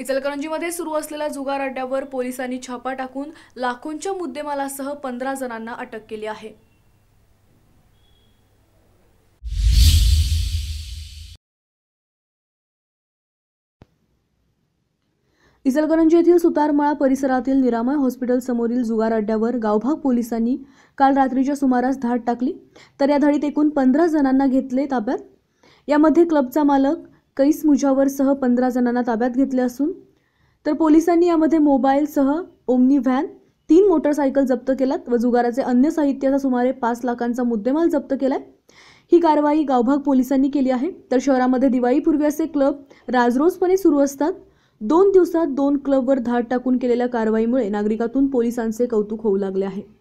इचलकरंजीमध्ये सुरू असलेल्या जुगार अड्ड्यावर पोलिसांनी छापा टाकून लाखोंच्या मुद्देमालासह पंधरा जणांना अटक केली आहे इचलकरंजी येथील सुतारमाळा परिसरातील निरामय हॉस्पिटल समोरील जुगार अड्ड्यावर गावभाग पोलिसांनी काल रात्रीच्या सुमारास धाड टाकली तर या धाडीत एकूण पंधरा जणांना घेतले ताब्यात यामध्ये क्लबचा मालक कैस सह पंधरा जणांना ताब्यात घेतले असून तर पोलिसांनी यामध्ये मोबाईलसह ओमनी व्हॅन तीन मोटरसायकल जप्त केल्यात व जुगाराचे अन्य साहित्याचा सुमारे पाच लाखांचा मुद्देमाल जप्त केलाय ही कारवाई गावभाग पोलिसांनी केली आहे तर शहरामध्ये दिवाळीपूर्वी असे क्लब राजरोजपणे सुरू असतात दोन दिवसात दोन क्लबवर धाड टाकून केलेल्या कारवाईमुळे नागरिकातून पोलिसांचे कौतुक होऊ लागले आहे